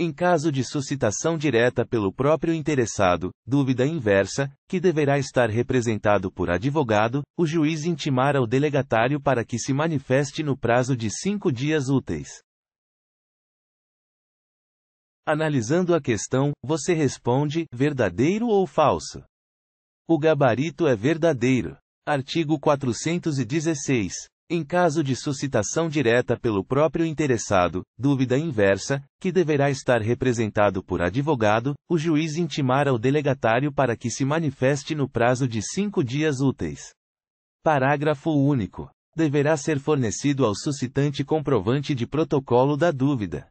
Em caso de suscitação direta pelo próprio interessado, dúvida inversa, que deverá estar representado por advogado, o juiz intimar ao delegatário para que se manifeste no prazo de cinco dias úteis. Analisando a questão, você responde: verdadeiro ou falso? O gabarito é verdadeiro. Artigo 416. Em caso de suscitação direta pelo próprio interessado, dúvida inversa, que deverá estar representado por advogado, o juiz intimar ao delegatário para que se manifeste no prazo de cinco dias úteis. Parágrafo único. Deverá ser fornecido ao suscitante comprovante de protocolo da dúvida.